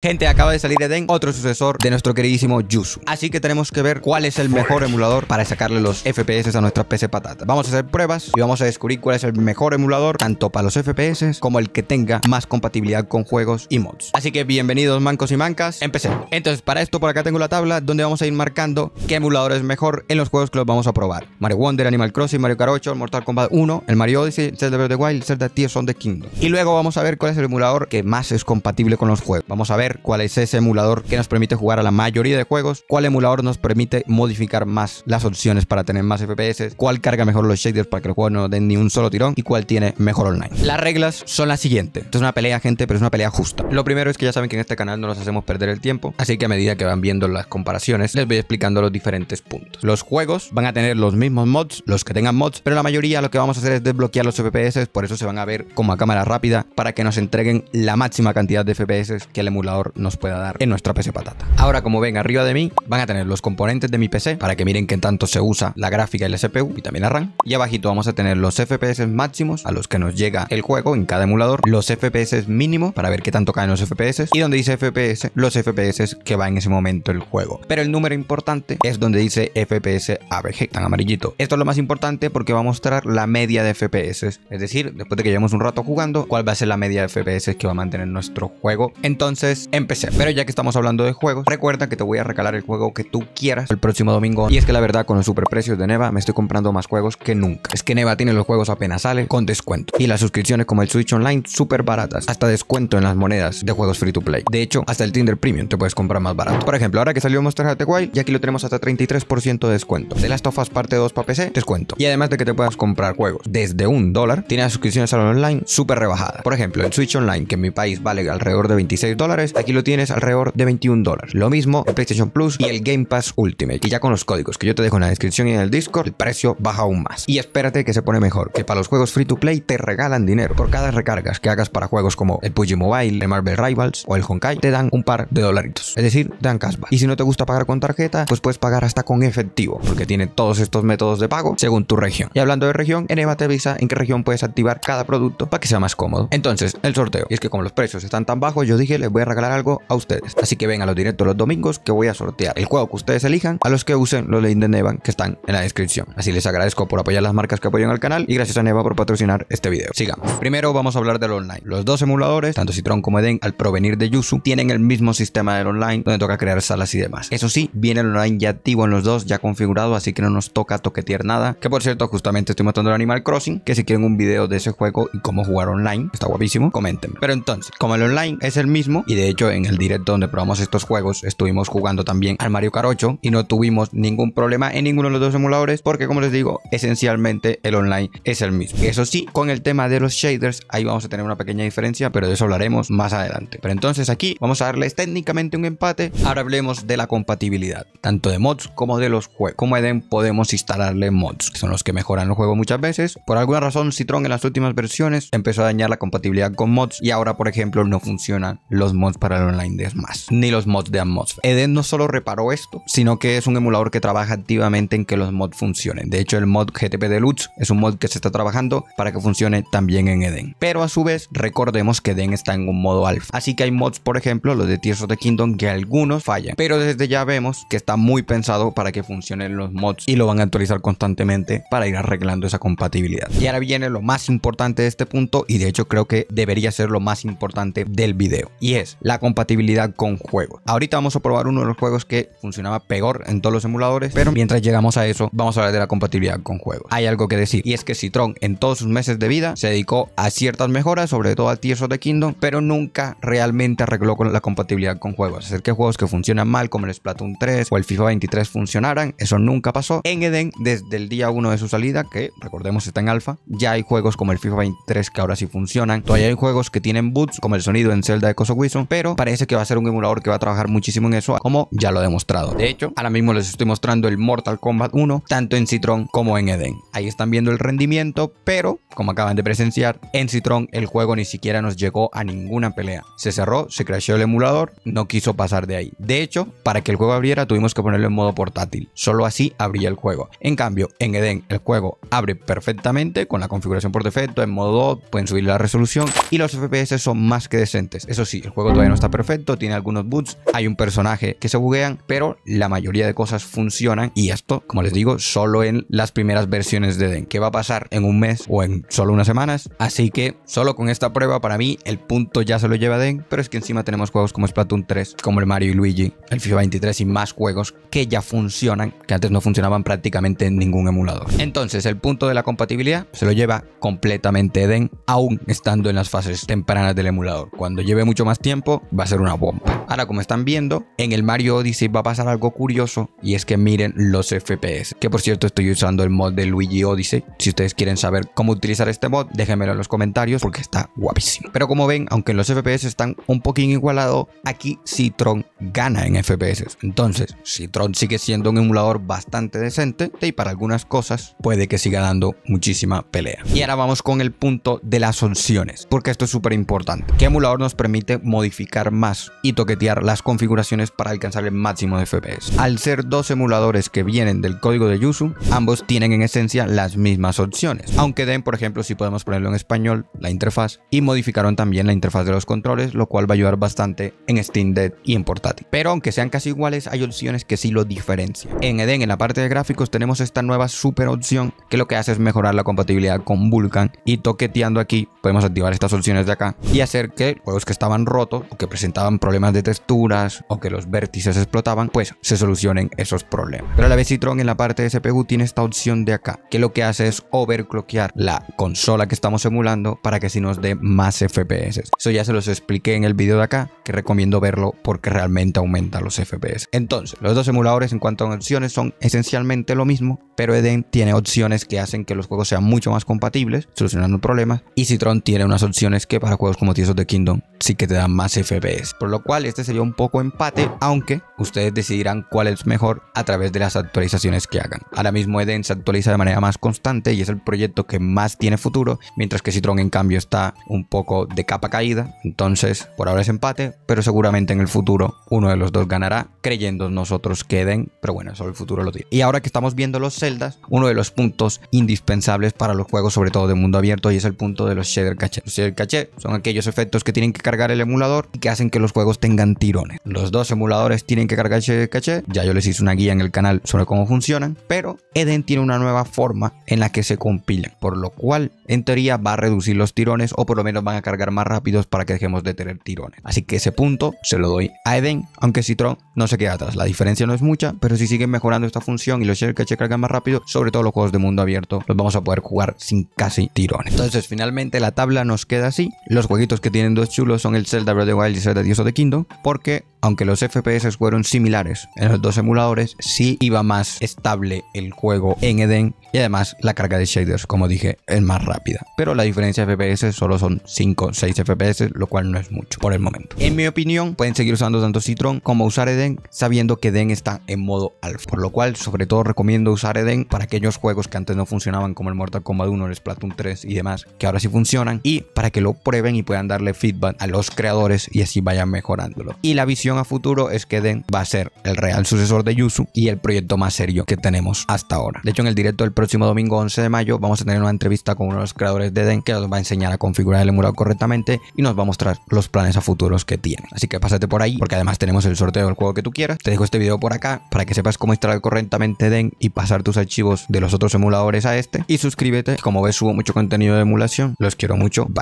Gente, acaba de salir Eden, otro sucesor de nuestro queridísimo Yuzu. Así que tenemos que ver cuál es el mejor emulador para sacarle los FPS a nuestra PC patata. Vamos a hacer pruebas y vamos a descubrir cuál es el mejor emulador, tanto para los FPS como el que tenga más compatibilidad con juegos y mods. Así que bienvenidos mancos y mancas, empecemos. Entonces, para esto por acá tengo la tabla donde vamos a ir marcando qué emulador es mejor en los juegos que los vamos a probar. Mario Wonder, Animal Crossing, Mario Kart 8, Mortal Kombat 1, el Mario Odyssey, Zelda Breath of the Wild, Zelda Tears of the Kingdom. Y luego vamos a ver cuál es el emulador que más es compatible con los juegos. Vamos a ver cuál es ese emulador que nos permite jugar a la mayoría de juegos, cuál emulador nos permite modificar más las opciones para tener más FPS, cuál carga mejor los shaders para que el juego no den ni un solo tirón y cuál tiene mejor online. Las reglas son las siguientes. Esto es una pelea, gente, pero es una pelea justa. Lo primero es que ya saben que en este canal no nos hacemos perder el tiempo, así que a medida que van viendo las comparaciones, les voy explicando los diferentes puntos. Los juegos van a tener los mismos mods, los que tengan mods, pero la mayoría lo que vamos a hacer es desbloquear los FPS, por eso se van a ver como a cámara rápida para que nos entreguen la máxima cantidad de FPS que el emulador nos pueda dar en nuestra PC patata. Ahora como ven arriba de mí van a tener los componentes de mi PC para que miren qué tanto se usa la gráfica y la CPU y también la RAM. Y abajito vamos a tener los FPS máximos a los que nos llega el juego en cada emulador, los FPS mínimos para ver qué tanto caen los FPS y donde dice FPS los FPS que va en ese momento el juego. Pero el número importante es donde dice FPS abg tan amarillito. Esto es lo más importante porque va a mostrar la media de FPS, es decir, después de que llevemos un rato jugando, cuál va a ser la media de FPS que va a mantener nuestro juego. Entonces, Empecé, Pero ya que estamos hablando de juegos, recuerda que te voy a regalar el juego que tú quieras el próximo domingo. Y es que la verdad, con los superprecios de Neva, me estoy comprando más juegos que nunca. Es que Neva tiene los juegos apenas sale con descuento. Y las suscripciones como el Switch Online súper baratas. Hasta descuento en las monedas de juegos free to play. De hecho, hasta el Tinder Premium te puedes comprar más barato. Por ejemplo, ahora que salió Monster Hunter Wild, ya aquí lo tenemos hasta 33% de descuento. De las tofas Parte 2 para PC, descuento. Y además de que te puedas comprar juegos desde un dólar, tiene las suscripciones al online súper rebajadas. Por ejemplo, el Switch Online, que en mi país vale alrededor de 26 dólares, Aquí lo tienes alrededor de 21 dólares. Lo mismo el PlayStation Plus y el Game Pass Ultimate. Y ya con los códigos que yo te dejo en la descripción y en el Discord, el precio baja aún más. Y espérate que se pone mejor, que para los juegos free to play te regalan dinero. Por cada recargas que hagas para juegos como el PUBG Mobile, el Marvel Rivals o el Honkai, te dan un par de dolaritos. Es decir, dan caspa Y si no te gusta pagar con tarjeta, pues puedes pagar hasta con efectivo, porque tiene todos estos métodos de pago según tu región. Y hablando de región, eva te avisa en qué región puedes activar cada producto para que sea más cómodo. Entonces, el sorteo. Y es que como los precios están tan bajos, yo dije les voy a regalar algo a ustedes. Así que vengan a los directos los domingos que voy a sortear el juego que ustedes elijan a los que usen los links de Nevan que están en la descripción. Así les agradezco por apoyar las marcas que apoyan al canal y gracias a Neva por patrocinar este video. Sigamos. Primero vamos a hablar del online. Los dos emuladores, tanto Citron como Eden, al provenir de Yuzu, tienen el mismo sistema del online donde toca crear salas y demás. Eso sí, viene el online ya activo en los dos, ya configurado, así que no nos toca toquetear nada. Que por cierto, justamente estoy mostrando el Animal Crossing, que si quieren un video de ese juego y cómo jugar online, está guapísimo, comenten. Pero entonces, como el online es el mismo y de hecho en el directo donde probamos estos juegos, estuvimos jugando también al Mario Kart 8 y no tuvimos ningún problema en ninguno de los dos emuladores, porque como les digo, esencialmente el online es el mismo. Eso sí, con el tema de los shaders, ahí vamos a tener una pequeña diferencia, pero de eso hablaremos más adelante. Pero entonces aquí vamos a darles técnicamente un empate. Ahora hablemos de la compatibilidad, tanto de mods como de los juegos. Como Eden, podemos instalarle mods, que son los que mejoran el juego muchas veces. Por alguna razón, Citron en las últimas versiones empezó a dañar la compatibilidad con mods y ahora, por ejemplo, no funcionan los mods para online de más ni los mods de Atmosfera. Eden no solo reparó esto, sino que es un emulador que trabaja activamente en que los mods funcionen. De hecho, el mod GTP Deluxe es un mod que se está trabajando para que funcione también en Eden. Pero a su vez, recordemos que Eden está en un modo alfa. Así que hay mods, por ejemplo, los de Tears de the Kingdom, que algunos fallan. Pero desde ya vemos que está muy pensado para que funcionen los mods y lo van a actualizar constantemente para ir arreglando esa compatibilidad. Y ahora viene lo más importante de este punto y de hecho creo que debería ser lo más importante del video. Y es la compatibilidad con juegos. Ahorita vamos a probar uno de los juegos que funcionaba peor en todos los emuladores, pero mientras llegamos a eso, vamos a hablar de la compatibilidad con juegos. Hay algo que decir, y es que Citron en todos sus meses de vida se dedicó a ciertas mejoras, sobre todo a Tears of the Kingdom, pero nunca realmente arregló con la compatibilidad con juegos. Hacer que juegos que funcionan mal, como el Splatoon 3 o el FIFA 23, funcionaran, eso nunca pasó. En Eden, desde el día 1 de su salida, que recordemos está en alfa, ya hay juegos como el FIFA 23 que ahora sí funcionan. Todavía hay juegos que tienen boots, como el sonido en Zelda de Coso Wilson, pero parece que va a ser un emulador que va a trabajar muchísimo en eso, como ya lo he demostrado. De hecho, ahora mismo les estoy mostrando el Mortal Kombat 1, tanto en Citron como en Eden. Ahí están viendo el rendimiento, pero como acaban de presenciar, en Citron el juego ni siquiera nos llegó a ninguna pelea. Se cerró, se crasheó el emulador, no quiso pasar de ahí. De hecho, para que el juego abriera tuvimos que ponerlo en modo portátil. Solo así abría el juego. En cambio, en Eden el juego abre perfectamente con la configuración por defecto, en modo 2, pueden subir la resolución y los FPS son más que decentes. Eso sí, el juego todavía no está perfecto, tiene algunos boots, hay un personaje que se buguean, pero la mayoría de cosas funcionan y esto, como les digo, solo en las primeras versiones de Den. Que va a pasar en un mes o en solo unas semanas? Así que solo con esta prueba para mí el punto ya se lo lleva Den, pero es que encima tenemos juegos como Splatoon 3, como el Mario y Luigi, el FIFA 23 y más juegos que ya funcionan, que antes no funcionaban prácticamente en ningún emulador. Entonces, el punto de la compatibilidad se lo lleva completamente Den, aún estando en las fases tempranas del emulador. Cuando lleve mucho más tiempo, va a ser una bomba. Ahora, como están viendo, en el Mario Odyssey va a pasar algo curioso y es que miren los FPS. Que por cierto, estoy usando el mod de Luigi Odyssey. Si ustedes quieren saber cómo utilizar este mod, déjenmelo en los comentarios porque está guapísimo. Pero como ven, aunque los FPS están un poquín igualados, aquí Citron gana en FPS. Entonces, Citron sigue siendo un emulador bastante decente y para algunas cosas puede que siga dando muchísima pelea. Y ahora vamos con el punto de las opciones, porque esto es súper importante. ¿Qué emulador nos permite modificar más y toquetear las configuraciones para alcanzar el máximo de FPS. Al ser dos emuladores que vienen del código de Yuzu, ambos tienen en esencia las mismas opciones, aunque den, por ejemplo, si podemos ponerlo en español, la interfaz, y modificaron también la interfaz de los controles, lo cual va a ayudar bastante en Steam Dead y en portátil. Pero aunque sean casi iguales, hay opciones que sí lo diferencian. En Eden, en la parte de gráficos, tenemos esta nueva super opción que lo que hace es mejorar la compatibilidad con Vulkan y toqueteando aquí podemos activar estas opciones de acá y hacer que juegos que estaban rotos o que presentaban problemas de texturas o que los vértices explotaban, pues se solucionen esos problemas. Pero a la vez Citron en la parte de CPU tiene esta opción de acá, que lo que hace es overclockear la consola que estamos emulando para que si nos dé más FPS. Eso ya se los expliqué en el vídeo de acá, que recomiendo verlo porque realmente aumenta los FPS. Entonces, los dos emuladores en cuanto a opciones son esencialmente lo mismo, pero Eden tiene opciones que hacen que los juegos sean mucho más compatibles, solucionando problemas, y Citron tiene unas opciones que para juegos como Tears de Kingdom sí que te dan más FPS. Por lo cual este sería un poco empate, aunque ustedes decidirán cuál es mejor a través de las actualizaciones que hagan. Ahora mismo Eden se actualiza de manera más constante y es el proyecto que más tiene futuro, mientras que Citron en cambio está un poco de capa caída. Entonces por ahora es empate, pero seguramente en el futuro uno de los dos ganará, creyendo nosotros que Eden, pero bueno, eso el futuro lo tiene Y ahora que estamos viendo los celdas, uno de los puntos indispensables para los juegos, sobre todo de mundo abierto, y es el punto de los del caché. Los caché son aquellos efectos que tienen que cargar el emulador y que hacen que los juegos tengan tirones. Los dos emuladores tienen que cargar shader caché. Ya yo les hice una guía en el canal sobre cómo funcionan, pero Eden tiene una nueva forma en la que se compilan, por lo cual en teoría va a reducir los tirones o por lo menos van a cargar más rápidos para que dejemos de tener tirones. Así que ese punto se lo doy a Eden, aunque Citron no se queda atrás. La diferencia no es mucha, pero si siguen mejorando esta función y los shader caché cargan más rápido, sobre todo los juegos de mundo abierto, los vamos a poder jugar sin casi tirones. Entonces, finalmente la la tabla nos queda así. Los jueguitos que tienen dos chulos son el Zelda Breath of the Wild y Zelda Dios of the Kingdom, porque aunque los FPS fueron similares en los dos emuladores, sí iba más estable el juego en Eden y además la carga de shaders, como dije, es más rápida. Pero la diferencia de FPS solo son 5 o 6 FPS, lo cual no es mucho por el momento. En mi opinión, pueden seguir usando tanto Citron como usar Eden, sabiendo que Eden está en modo alfa, por lo cual sobre todo recomiendo usar Eden para aquellos juegos que antes no funcionaban como el Mortal Kombat 1, el Splatoon 3 y demás, que ahora sí funcionan y para que lo prueben y puedan darle feedback a los creadores y así vayan mejorándolo. Y la visión a futuro es que Den va a ser el real sucesor de yuzu y el proyecto más serio que tenemos hasta ahora. De hecho, en el directo del próximo domingo 11 de mayo vamos a tener una entrevista con uno de los creadores de Den que nos va a enseñar a configurar el emulador correctamente y nos va a mostrar los planes a futuros que tiene. Así que pásate por ahí porque además tenemos el sorteo del juego que tú quieras. Te dejo este video por acá para que sepas cómo instalar correctamente Den y pasar tus archivos de los otros emuladores a este. Y suscríbete, como ves subo mucho contenido de emulación. Los quiero mucho. Bye.